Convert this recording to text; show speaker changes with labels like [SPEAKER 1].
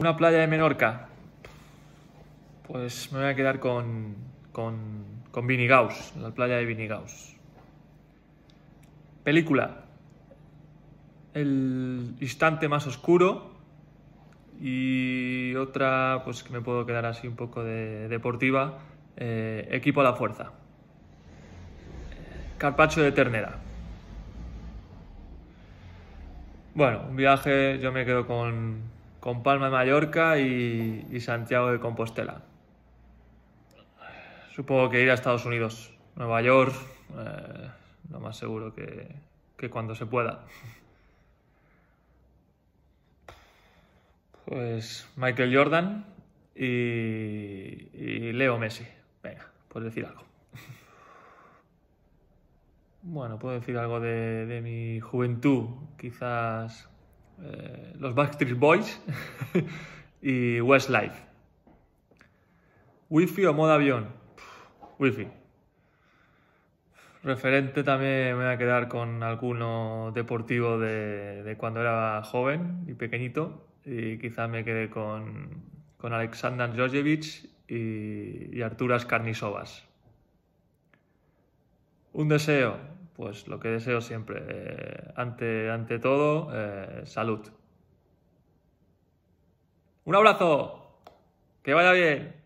[SPEAKER 1] Una playa de Menorca. Pues me voy a quedar con, con, con Vinigaus, la playa de Vinigaus. Película. El instante más oscuro. Y otra, pues que me puedo quedar así un poco de deportiva. Eh, equipo a la fuerza. Carpacho de ternera. Bueno, un viaje, yo me quedo con con Palma de Mallorca y, Santiago de Compostela. Supongo que ir a Estados Unidos, Nueva York, eh, lo más seguro que, cuando se pueda. Pues Michael Jordan y, y, Leo Messi. Venga, puedes decir algo. Bueno, puedo decir algo de, de mi juventud. Quizás eh, los Backstreet Boys y Westlife. ¿Wifi o modo avión? wi wifi. Referente también me voy a quedar con alguno deportivo de, cuando era joven y pequeñito. Y quizá me quede con, con Alexander Djordjevic y, y Arturas Karnisovas. Un deseo, pues lo que deseo siempre, eh, ante, ante todo, eh, salud.
[SPEAKER 2] Un abrazo, que vaya bien.